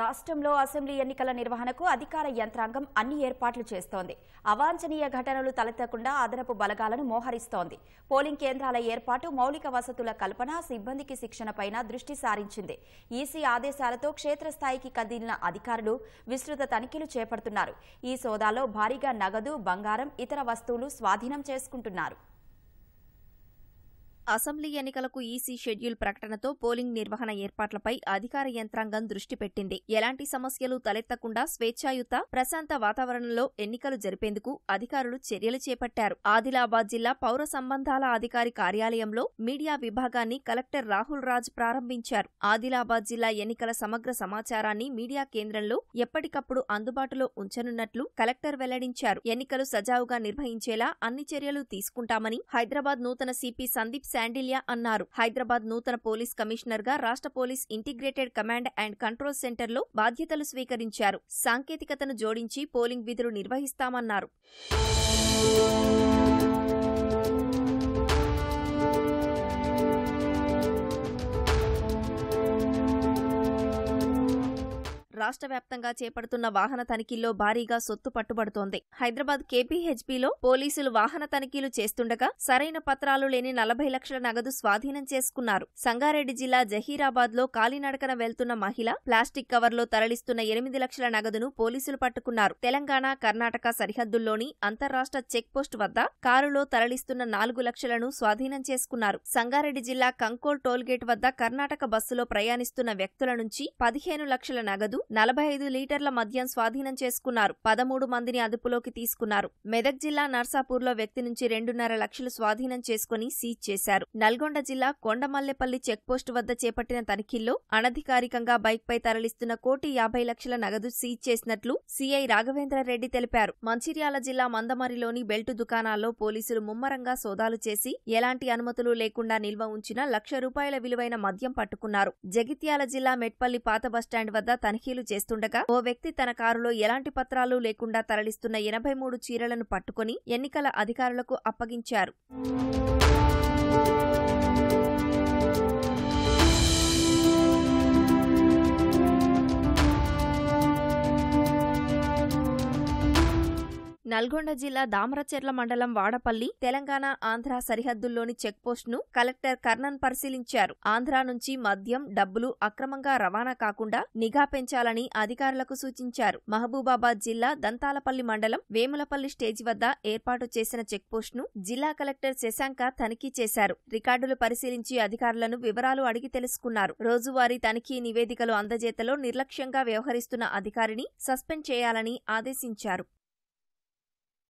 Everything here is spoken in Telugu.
రాష్ట్రంలో అసెంబ్లీ ఎన్నికల నిర్వహణకు అధికార యంత్రాంగం అన్ని ఏర్పాట్లు చేస్తోంది అవాంఛనీయ ఘటనలు తలెత్తకుండా అదనపు బలగాలను మోహరిస్తోంది పోలింగ్ కేంద్రాల ఏర్పాటు మౌలిక వసతుల కల్పన సిబ్బందికి శిక్షణపై దృష్టి సారించింది ఈసీ ఆదేశాలతో క్షేత్రస్థాయికి కదిలిన అధికారులు విస్తృత తనిఖీలు చేపడుతున్నారు ఈ సోదాలో భారీగా నగదు బంగారం ఇతర వస్తువులు స్వాధీనం చేసుకుంటున్నారు అసెంబ్లీ ఎన్నికలకు ఈసీ షెడ్యూల్ ప్రకటనతో పోలింగ్ నిర్వహణ ఏర్పాట్లపై అధికార యంత్రాంగం దృష్టి పెట్టింది ఎలాంటి సమస్యలు తలెత్తకుండా స్వేచ్ఛాయుత ప్రశాంత వాతావరణంలో ఎన్నికలు జరిపేందుకు అధికారులు చర్యలు చేపట్టారు ఆదిలాబాద్ జిల్లా పౌర సంబంధాల అధికారి కార్యాలయంలో మీడియా విభాగాన్ని కలెక్టర్ రాహుల్ రాజ్ ప్రారంభించారు ఆదిలాబాద్ జిల్లా ఎన్నికల సమగ్ర సమాచారాన్ని మీడియా కేంద్రంలో ఎప్పటికప్పుడు అందుబాటులో ఉంచనున్నట్లు కలెక్టర్ వెల్లడించారు ఎన్నికలు సజావుగా నిర్వహించేలా అన్ని చర్యలు తీసుకుంటామని హైదరాబాద్ నూతన సిపి సందీప్ శాండిలియా అన్నారు హైదరాబాద్ నూతన పోలీస్ కమిషనర్ గా రాష్ట్ర police integrated command and control centre లో బాధ్యతలు స్వీకరించారు సాంకేతికతను జోడించి పోలింగ్ విధులు నిర్వహిస్తామన్నారు రాష్ట్ర వ్యాప్తంగా చేపడుతున్న వాహన తనిఖీల్లో భారీగా సొత్తు పట్టుబడుతోంది హైదరాబాద్ కేపీహెచ్బీలో పోలీసులు వాహన తనిఖీలు చేస్తుండగా సరైన పత్రాలు లేని నలభై లక్షల నగదు స్వాధీనం చేసుకున్నారు సంగారెడ్డి జిల్లా జహీరాబాద్ లో కాలినడకన వెళ్తున్న మహిళ ప్లాస్టిక్ కవర్లో తరలిస్తున్న ఎనిమిది లక్షల నగదును పోలీసులు పట్టుకున్నారు తెలంగాణ కర్ణాటక సరిహద్దుల్లోని అంతర్రాష్ట్ర చెక్ పోస్ట్ వద్ద కారులో తరలిస్తున్న నాలుగు లక్షలను స్వాధీనం చేసుకున్నారు సంగారెడ్డి జిల్లా కంకోల్ టోల్గేట్ వద్ద కర్ణాటక బస్సులో ప్రయాణిస్తున్న వ్యక్తుల నుంచి పదిహేను లక్షల నగదు నలభై ఐదు లీటర్ల మద్యం స్వాధీనం చేసుకున్నారు పదమూడు మందిని అదుపులోకి తీసుకున్నారు మెదక్ జిల్లా నర్సాపూర్లో వ్యక్తి నుంచి రెండున్నర లక్షలు స్వాధీనం చేసుకుని సీజ్ చేశారు నల్గొండ జిల్లా కొండమల్లెపల్లి చెక్పోస్టు వద్ద చేపట్టిన తనిఖీల్లో అనధికారికంగా బైక్పై తరలిస్తున్న కోటి యాభై లక్షల నగదు సీజ్ చేసినట్లు సీఐ రాఘవేంద్రారెడ్డి తెలిపారు మంచిర్యాల జిల్లా మందమరిలోని బెల్టు దుకాణాల్లో పోలీసులు ముమ్మరంగా సోదాలు చేసి ఎలాంటి అనుమతులు లేకుండా నిల్వ ఉంచిన లక్ష రూపాయల విలువైన మద్యం పట్టుకున్నారు జగిత్యాల జిల్లా మెట్పల్లి పాత బస్టాండ్ వద్ద తనిఖీలు తనిఖీలు చేస్తుండగా ఓ వ్యక్తి తన కారులో ఎలాంటి పత్రాలు లేకుండా తరలిస్తున్న ఎనభై మూడు చీరలను పట్టుకుని ఎన్నికల అధికారులకు అప్పగించారు నల్గొండ జిల్లా దామరచెర్ల మండలం వాడపల్లి తెలంగాణ ఆంధ్ర సరిహద్దుల్లోని చెక్పోస్ట్ను కలెక్టర్ కర్ణన్ పరిశీలించారు ఆంధ్ర నుంచి మద్యం డబ్బులు అక్రమంగా రవాణా కాకుండా నిఘా పెంచాలని అధికారులకు సూచించారు మహబూబాబాద్ జిల్లా దంతాలపల్లి మండలం వేములపల్లి స్టేజ్ వద్ద ఏర్పాటు చేసిన చెక్పోస్ట్ను జిల్లా కలెక్టర్ శశాంక తనిఖీ చేశారు రికార్డులు పరిశీలించి అధికారులను వివరాలు అడిగి తెలుసుకున్నారు రోజువారీ తనిఖీ నివేదికలు అందజేతలో నిర్లక్ష్యంగా వ్యవహరిస్తున్న అధికారిని సస్పెండ్ చేయాలని ఆదేశించారు